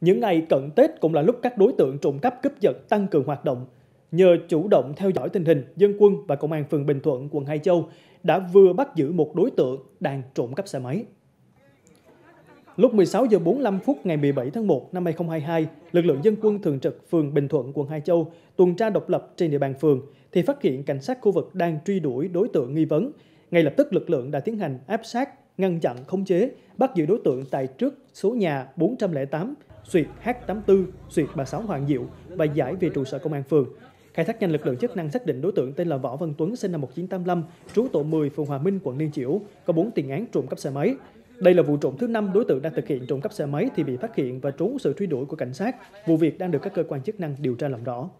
Những ngày cận Tết cũng là lúc các đối tượng trộm cắp cướp giật tăng cường hoạt động. Nhờ chủ động theo dõi tình hình, dân quân và công an phường Bình Thuận, quận Hải Châu đã vừa bắt giữ một đối tượng đang trộm cắp xe máy. Lúc 16 giờ 45 phút ngày 17 tháng 1 năm 2022, lực lượng dân quân thường trực phường Bình Thuận, quận Hải Châu tuần tra độc lập trên địa bàn phường thì phát hiện cảnh sát khu vực đang truy đuổi đối tượng nghi vấn. Ngay lập tức lực lượng đã tiến hành áp sát, ngăn chặn, khống chế, bắt giữ đối tượng tại trước số nhà 408 suyệt H84, suyệt 36 Hoàng Diệu và giải về trụ sở công an phường. Khai thác nhanh lực lượng chức năng xác định đối tượng tên là Võ Văn Tuấn sinh năm 1985, trú tổ 10 phường Hòa Minh, quận Liên Chiểu, có 4 tiền án trộm cắp xe máy. Đây là vụ trộm thứ năm đối tượng đang thực hiện trộm cắp xe máy thì bị phát hiện và trốn sự truy đuổi của cảnh sát. Vụ việc đang được các cơ quan chức năng điều tra làm rõ.